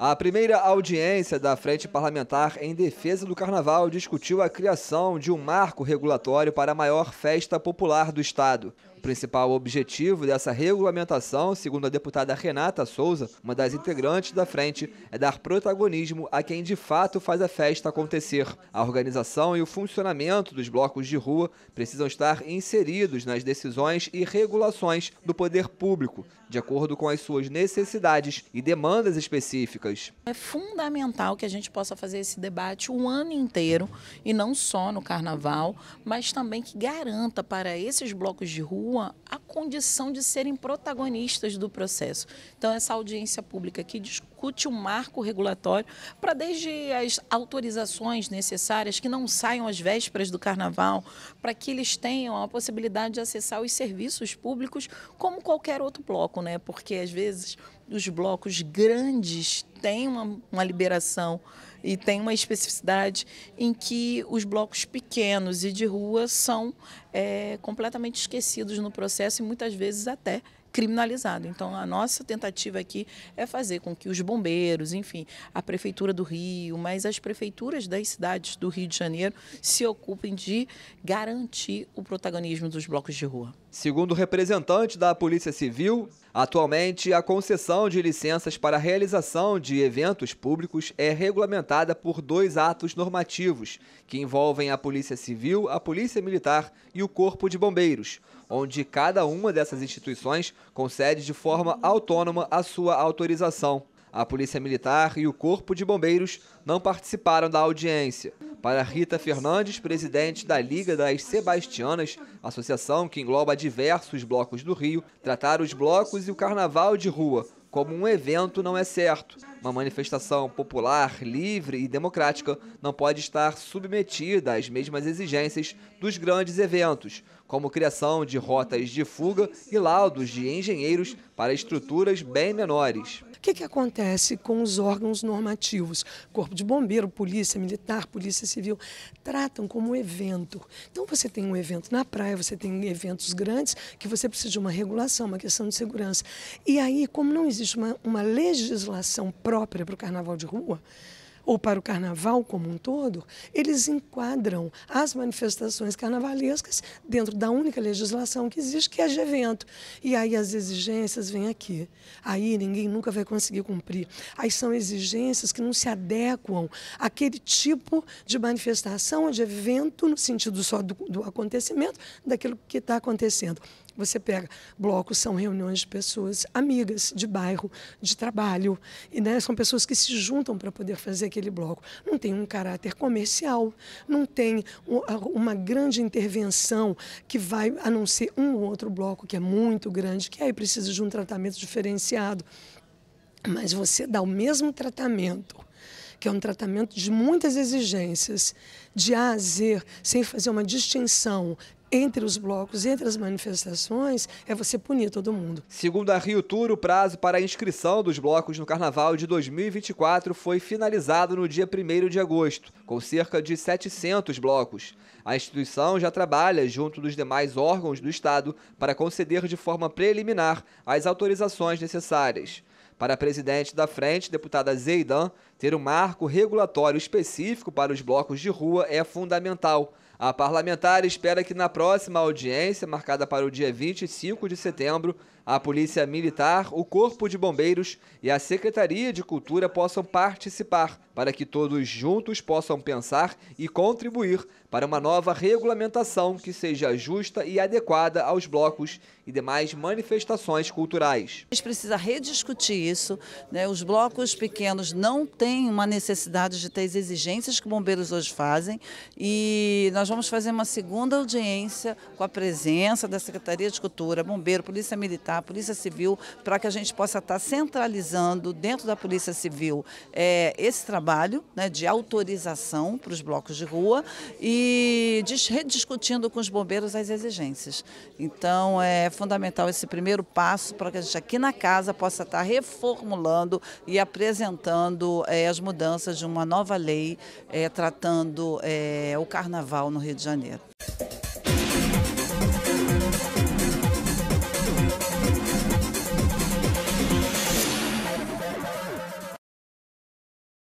A primeira audiência da Frente Parlamentar em Defesa do Carnaval discutiu a criação de um marco regulatório para a maior festa popular do Estado. O principal objetivo dessa regulamentação, segundo a deputada Renata Souza, uma das integrantes da frente, é dar protagonismo a quem de fato faz a festa acontecer. A organização e o funcionamento dos blocos de rua precisam estar inseridos nas decisões e regulações do poder público, de acordo com as suas necessidades e demandas específicas. É fundamental que a gente possa fazer esse debate o ano inteiro e não só no carnaval, mas também que garanta para esses blocos de rua rua a condição de serem protagonistas do processo. Então, essa audiência pública que discute o um marco regulatório para desde as autorizações necessárias que não saiam às vésperas do carnaval, para que eles tenham a possibilidade de acessar os serviços públicos como qualquer outro bloco, né? Porque às vezes os blocos grandes têm uma, uma liberação e tem uma especificidade em que os blocos pequenos e de rua são é, completamente esquecidos no processo e muitas vezes até criminalizado. Então, a nossa tentativa aqui é fazer com que os bombeiros, enfim, a prefeitura do Rio, mas as prefeituras das cidades do Rio de Janeiro se ocupem de garantir o protagonismo dos blocos de rua. Segundo o representante da Polícia Civil, Atualmente, a concessão de licenças para a realização de eventos públicos é regulamentada por dois atos normativos, que envolvem a Polícia Civil, a Polícia Militar e o Corpo de Bombeiros, onde cada uma dessas instituições concede de forma autônoma a sua autorização. A Polícia Militar e o Corpo de Bombeiros não participaram da audiência. Para Rita Fernandes, presidente da Liga das Sebastianas, associação que engloba diversos blocos do Rio, tratar os blocos e o carnaval de rua como um evento não é certo. Uma manifestação popular, livre e democrática não pode estar submetida às mesmas exigências dos grandes eventos, como criação de rotas de fuga e laudos de engenheiros para estruturas bem menores. O que, que acontece com os órgãos normativos? Corpo de bombeiro, polícia militar, polícia civil, tratam como evento. Então você tem um evento na praia, você tem eventos grandes que você precisa de uma regulação, uma questão de segurança. E aí, como não existe uma, uma legislação própria para o carnaval de rua, ou para o carnaval como um todo, eles enquadram as manifestações carnavalescas dentro da única legislação que existe, que é de evento. E aí as exigências vêm aqui. Aí ninguém nunca vai conseguir cumprir. Aí são exigências que não se adequam àquele tipo de manifestação, de evento, no sentido só do, do acontecimento, daquilo que está acontecendo. Você pega, blocos são reuniões de pessoas amigas, de bairro, de trabalho, e né, são pessoas que se juntam para poder fazer aquele bloco. Não tem um caráter comercial, não tem uma grande intervenção que vai, a não ser um ou outro bloco que é muito grande, que aí precisa de um tratamento diferenciado. Mas você dá o mesmo tratamento que é um tratamento de muitas exigências, de A a Z, sem fazer uma distinção entre os blocos, entre as manifestações, é você punir todo mundo. Segundo a Rio Tour, o prazo para a inscrição dos blocos no Carnaval de 2024 foi finalizado no dia 1 de agosto, com cerca de 700 blocos. A instituição já trabalha, junto dos demais órgãos do Estado, para conceder de forma preliminar as autorizações necessárias. Para a presidente da frente, deputada Zeidan, ter um marco regulatório específico para os blocos de rua é fundamental. A parlamentar espera que na próxima audiência, marcada para o dia 25 de setembro, a Polícia Militar, o Corpo de Bombeiros e a Secretaria de Cultura possam participar para que todos juntos possam pensar e contribuir para uma nova regulamentação que seja justa e adequada aos blocos e demais manifestações culturais. A gente precisa rediscutir isso. Né? Os blocos pequenos não têm uma necessidade de ter as exigências que bombeiros hoje fazem e nós vamos fazer uma segunda audiência com a presença da Secretaria de Cultura, Bombeiro, Polícia Militar, a Polícia Civil para que a gente possa estar tá centralizando dentro da Polícia Civil é, esse trabalho né, de autorização para os blocos de rua e rediscutindo com os bombeiros as exigências. Então é fundamental esse primeiro passo para que a gente aqui na casa possa estar tá reformulando e apresentando é, as mudanças de uma nova lei é, tratando é, o carnaval no Rio de Janeiro.